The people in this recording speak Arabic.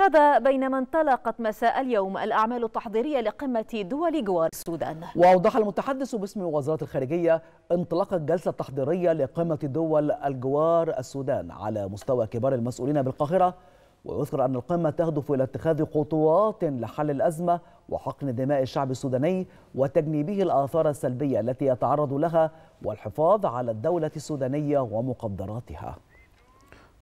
هذا بينما انطلقت مساء اليوم الأعمال التحضيرية لقمة دول جوار السودان وأوضح المتحدث باسم وزارة الخارجية انطلاق الجلسة التحضيرية لقمة دول الجوار السودان على مستوى كبار المسؤولين بالقاهرة ويذكر أن القمة تهدف إلى اتخاذ خطوات لحل الأزمة وحقن دماء الشعب السوداني وتجنيبه الآثار السلبية التي يتعرض لها والحفاظ على الدولة السودانية ومقدراتها